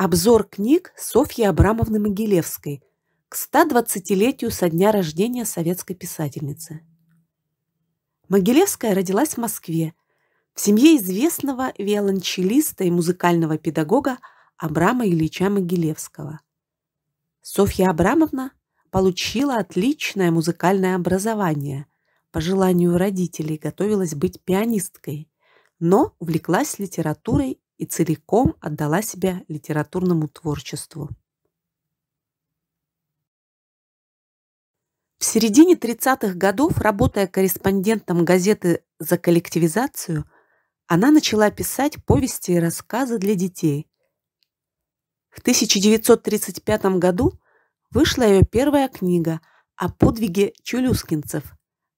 Обзор книг Софьи Абрамовны Могилевской к 120-летию со дня рождения советской писательницы. Могилевская родилась в Москве в семье известного виолончелиста и музыкального педагога Абрама Ильича Могилевского. Софья Абрамовна получила отличное музыкальное образование, по желанию родителей готовилась быть пианисткой, но увлеклась литературой и целиком отдала себя литературному творчеству. В середине 30-х годов, работая корреспондентом газеты «За коллективизацию», она начала писать повести и рассказы для детей. В 1935 году вышла ее первая книга о подвиге чулюскинцев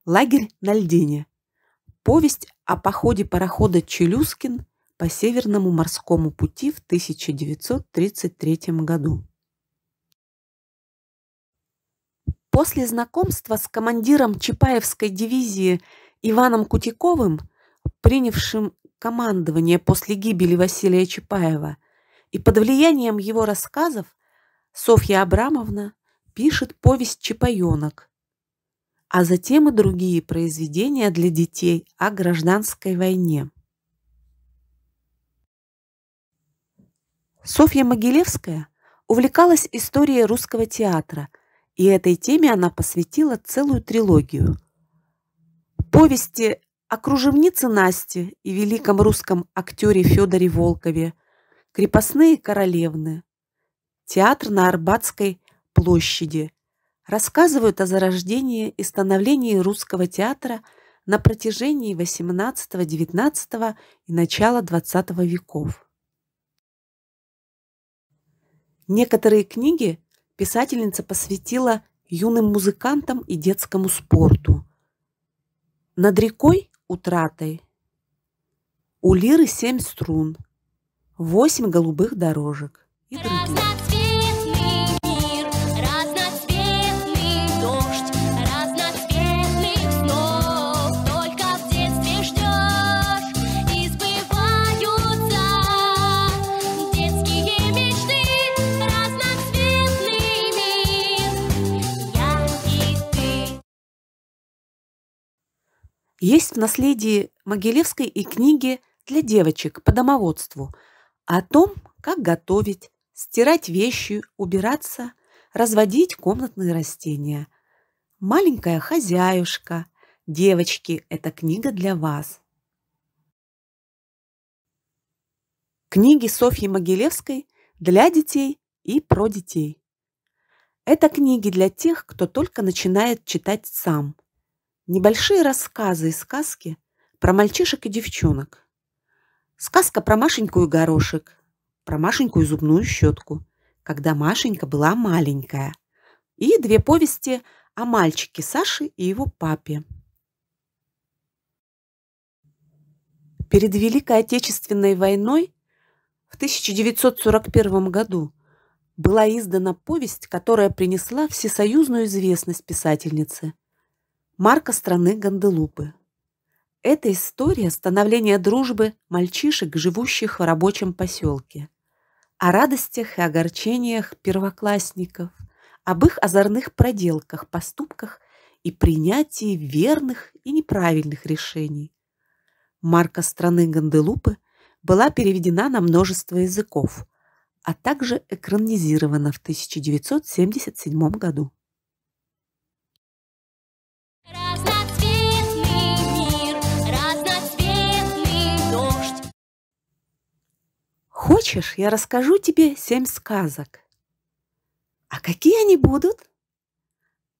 «Лагерь на льдине». Повесть о походе парохода «Чулюскин» по Северному морскому пути в 1933 году. После знакомства с командиром Чапаевской дивизии Иваном Кутиковым, принявшим командование после гибели Василия Чапаева, и под влиянием его рассказов Софья Абрамовна пишет повесть «Чапаенок», а затем и другие произведения для детей о гражданской войне. Софья Могилевская увлекалась историей русского театра, и этой теме она посвятила целую трилогию. Повести о кружевнице Насте и великом русском актере Федоре Волкове, крепостные королевны, театр на Арбатской площади рассказывают о зарождении и становлении русского театра на протяжении XVIII, XIX и начала XX веков. Некоторые книги писательница посвятила юным музыкантам и детскому спорту. Над рекой утратой у лиры семь струн, восемь голубых дорожек и другие. Есть в наследии Могилевской и книги для девочек по домоводству о том, как готовить, стирать вещи, убираться, разводить комнатные растения. «Маленькая хозяюшка», «Девочки, эта книга для вас». Книги Софьи Могилевской для детей и про детей. Это книги для тех, кто только начинает читать сам, Небольшие рассказы и сказки про мальчишек и девчонок. Сказка про Машеньку и горошек, про Машеньку и зубную щетку, когда Машенька была маленькая. И две повести о мальчике Саше и его папе. Перед Великой Отечественной войной в 1941 году была издана повесть, которая принесла всесоюзную известность писательнице марка страны Ганделупы. Это история становления дружбы мальчишек, живущих в рабочем поселке, о радостях и огорчениях первоклассников, об их озорных проделках, поступках и принятии верных и неправильных решений. Марка страны Ганделупы была переведена на множество языков, а также экранизирована в 1977 году. Хочешь, я расскажу тебе семь сказок. А какие они будут?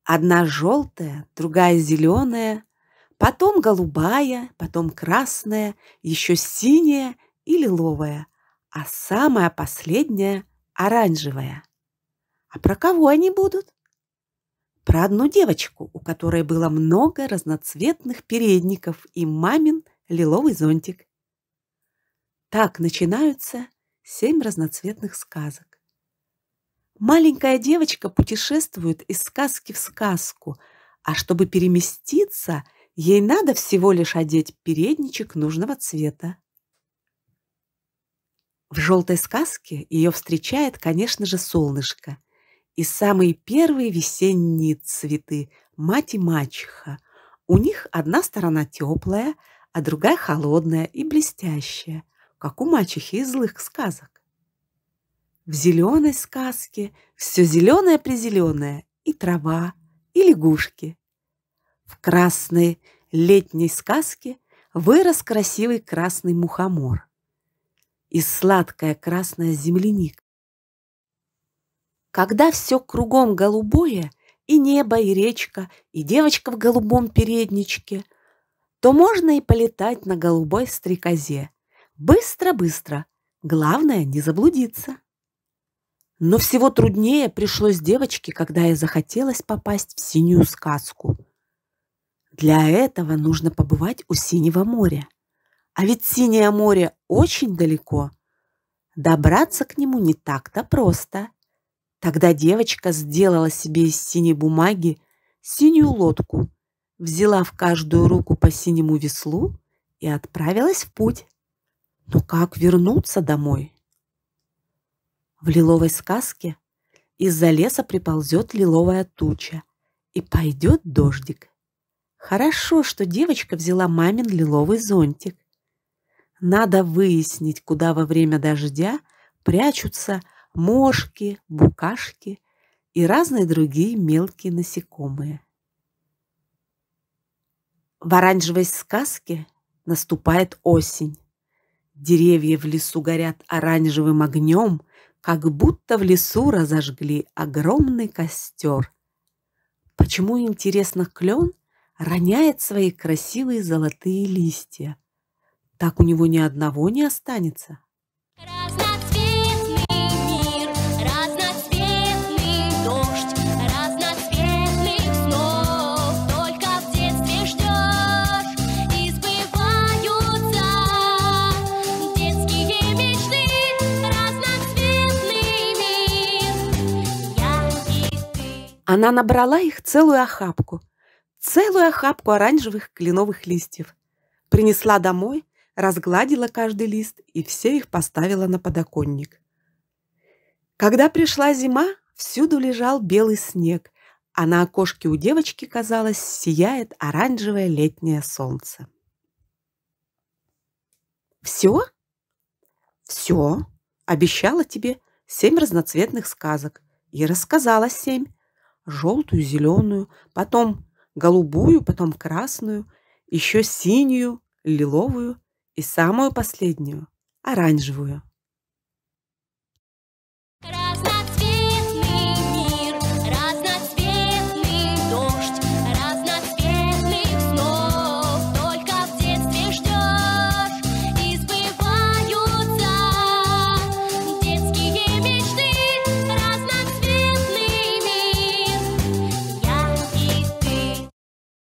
Одна желтая, другая зеленая, потом голубая, потом красная, еще синяя и лиловая, а самая последняя – оранжевая. А про кого они будут? Про одну девочку, у которой было много разноцветных передников и мамин лиловый зонтик. Так начинаются семь разноцветных сказок. Маленькая девочка путешествует из сказки в сказку, а чтобы переместиться, ей надо всего лишь одеть передничек нужного цвета. В желтой сказке ее встречает, конечно же, солнышко и самые первые весенние цветы – мать и мачеха. У них одна сторона теплая, а другая холодная и блестящая как у мачехи из злых сказок. В зеленой сказке все зеленое-призеленое, и трава, и лягушки. В красной летней сказке вырос красивый красный мухомор и сладкая красная земляника. Когда все кругом голубое, и небо, и речка, и девочка в голубом передничке, то можно и полетать на голубой стрекозе – Быстро-быстро. Главное не заблудиться. Но всего труднее пришлось девочке, когда ей захотелось попасть в синюю сказку. Для этого нужно побывать у Синего моря. А ведь Синее море очень далеко. Добраться к нему не так-то просто. Тогда девочка сделала себе из синей бумаги синюю лодку, взяла в каждую руку по синему веслу и отправилась в путь. Но как вернуться домой? В лиловой сказке из-за леса приползет лиловая туча и пойдет дождик. Хорошо, что девочка взяла мамин лиловый зонтик. Надо выяснить, куда во время дождя прячутся мошки, букашки и разные другие мелкие насекомые. В оранжевой сказке наступает осень. Деревья в лесу горят оранжевым огнем, как будто в лесу разожгли огромный костер. Почему, интересно, клен роняет свои красивые золотые листья? Так у него ни одного не останется. Она набрала их целую охапку, целую охапку оранжевых кленовых листьев. Принесла домой, разгладила каждый лист и все их поставила на подоконник. Когда пришла зима, всюду лежал белый снег, а на окошке у девочки, казалось, сияет оранжевое летнее солнце. «Все?» «Все. Обещала тебе семь разноцветных сказок. И рассказала семь желтую, зеленую, потом голубую, потом красную, еще синюю, лиловую и самую последнюю – оранжевую.